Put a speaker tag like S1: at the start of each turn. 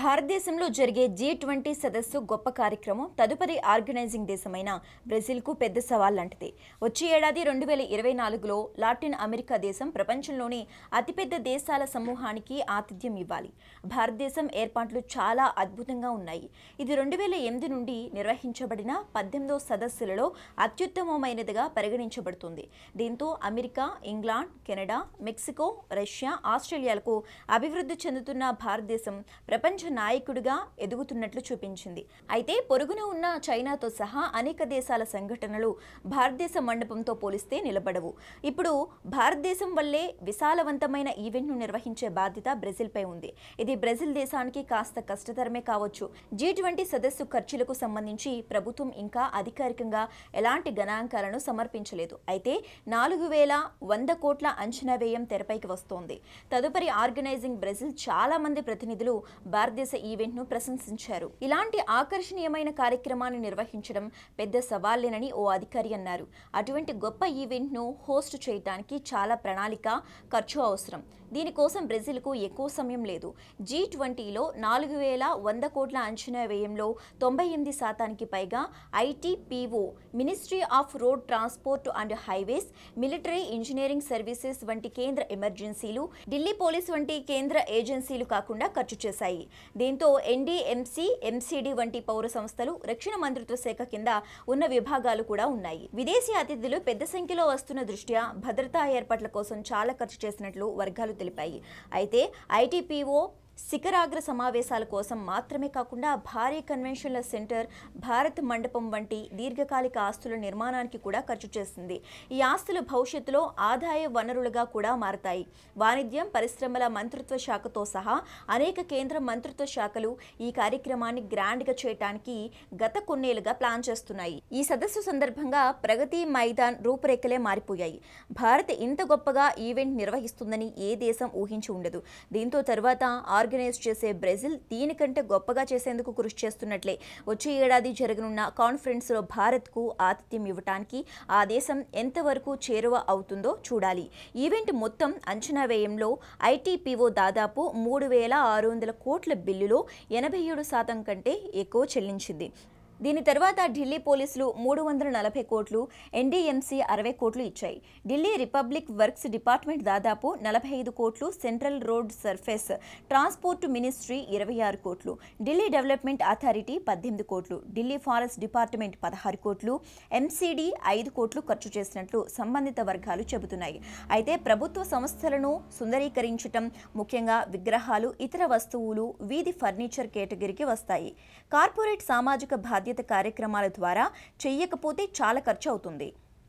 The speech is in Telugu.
S1: భారతదేశంలో జరిగే జీ ట్వంటీ సదస్సు గొప్ప కార్యక్రమం తదుపరి ఆర్గనైజింగ్ దేశమైన బ్రెజిల్కు పెద్ద సవాల్ లాంటిది వచ్చే ఏడాది రెండు వేల ఇరవై నాలుగులో లాటిన్ అమెరికా దేశం ప్రపంచంలోని అతిపెద్ద దేశాల సమూహానికి ఆతిథ్యం ఇవ్వాలి భారతదేశం ఏర్పాట్లు చాలా అద్భుతంగా ఉన్నాయి ఇది రెండు వేల ఎనిమిది నుండి నిర్వహించబడిన పద్దెనిమిదో సదస్సులలో అత్యుత్తమమైనదిగా పరిగణించబడుతుంది దీంతో America England Canada Mexico Russia ఆస్ట్రేలియాలకు అభివృద్ధి చెందుతున్న భారతదేశం ప్రపంచ ప్రపంచ నాయకుడిగా ఎదుగుతున్నట్లు చూపించింది అయితే పొరుగున ఉన్న చైనాతో సహా అనేక దేశాల సంఘటనలు భారతదేశ మండపంతో పోలిస్తే నిలబడవు ఇప్పుడు భారతదేశం వల్లే విశాలవంతమైన ఈవెంట్ను నిర్వహించే బాధ్యత బ్రెజిల్పై ఉంది ఇది బ్రెజిల్ దేశానికి కాస్త కష్టతరమే కావచ్చు జీ ట్వంటీ సదస్సు ఖర్చులకు సంబంధించి ప్రభుత్వం ఇంకా అధికారికంగా ఎలాంటి గణాంకాలను సమర్పించలేదు అయితే నాలుగు వేల వంద కోట్ల అంచనా వ్యయం తెరపైకి వస్తోంది తదుపరి ఆర్గనైజింగ్ బ్రెజిల్ చాలా మంది ప్రతినిధులు భారత భారతదేశ ఈవెంట్ ను ప్రశంసించారు ఇలాంటి ఆకర్షణీయమైన కార్యక్రమాన్ని నిర్వహించడం పెద్ద సవాళ్లేనని ఓ అధికారి అన్నారు అటువంటి గొప్ప ఈవెంట్ ను హోస్ట్ చేయడానికి చాలా ప్రణాళిక ఖర్చు అవసరం దీనికోసం బ్రెజిల్కు ఎక్కువ సమయం లేదు జీ ట్వంటీలో నాలుగు వేల వంద కోట్ల అంచనా వ్యయంలో తొంభై ఎనిమిది శాతానికి పైగా ITPO ministry of road transport and highways military engineering services వంటి కేంద్ర ఎమర్జెన్సీలు ఢిల్లీ పోలీస్ వంటి కేంద్ర ఏజెన్సీలు కాకుండా ఖర్చు చేశాయి దీంతో ఎన్డీఎంసీ ఎంసీడీ వంటి పౌర సంస్థలు రక్షణ మంత్రిత్వ శాఖ కింద ఉన్న విభాగాలు కూడా ఉన్నాయి విదేశీ అతిథులు పెద్ద సంఖ్యలో వస్తున్న దృష్ట్యా భద్రతా ఏర్పాట్ల కోసం చాలా ఖర్చు చేసినట్లు వర్గాలు తెలిపాయి అయితే ఐటీపీఓ శిఖరాగ్ర సమావేశాల కోసం మాత్రమే కాకుండా భారీ కన్వెన్షన్ల సెంటర్ భారత్ మండపం వంటి దీర్ఘకాలిక ఆస్తుల నిర్మాణానికి కూడా ఖర్చు చేస్తుంది ఈ ఆస్తులు భవిష్యత్తులో ఆదాయ వనరులుగా కూడా మారతాయి వాణిజ్యం పరిశ్రమల మంత్రిత్వ శాఖతో సహా అనేక కేంద్ర మంత్రిత్వ శాఖలు ఈ కార్యక్రమాన్ని గ్రాండ్గా చేయటానికి గత కొన్నేళ్లుగా ప్లాన్ చేస్తున్నాయి ఈ సదస్సు సందర్భంగా ప్రగతి మైదాన్ రూపురేఖలే మారిపోయాయి భారత్ ఇంత గొప్పగా ఈవెంట్ నిర్వహిస్తుందని ఏ దేశం ఊహించి ఉండదు దీంతో తర్వాత ఆరు ఆర్గనైజ్ చేసే బ్రెజిల్ దీనికంటే గొప్పగా చేసేందుకు కృషి చేస్తున్నట్లే వచ్చే ఏడాది జరగనున్న కాన్ఫరెన్స్లో భారత్కు ఆతిథ్యం ఇవ్వటానికి ఆ దేశం ఎంతవరకు చేరువ అవుతుందో చూడాలి ఈవెంట్ మొత్తం అంచనా వ్యయంలో ఐటీపీఓ దాదాపు మూడు వేల ఆరు వందల కోట్ల బిల్లులో ఎనభై ఏడు శాతం కంటే ఎక్కువ చెల్లించింది దీని తర్వాత ఢిల్లీ పోలీసులు మూడు వందల నలభై కోట్లు ఎన్డీఎంసీ అరవై కోట్లు ఇచ్చాయి ఢిల్లీ రిపబ్లిక్ వర్క్స్ డిపార్ట్మెంట్ దాదాపు నలభై ఐదు కోట్లు central road surface transport ministry ఇరవై ఆరు కోట్లు ఢిల్లీ డెవలప్మెంట్ అథారిటీ పద్దెనిమిది కోట్లు ఢిల్లీ ఫారెస్ట్ డిపార్ట్మెంట్ పదహారు కోట్లు ఎంసీడీ ఐదు కోట్లు ఖర్చు చేసినట్లు సంబంధిత వర్గాలు చెబుతున్నాయి అయితే ప్రభుత్వ సంస్థలను సుందరీకరించటం ముఖ్యంగా విగ్రహాలు ఇతర వస్తువులు వీధి ఫర్నిచర్ కేటగిరీకి వస్తాయి కార్పొరేట్ సామాజిక బాధ్యత బాధ్యత కార్యక్రమాల ద్వారా చేయకపోతే చాలా ఖర్చు అవుతుంది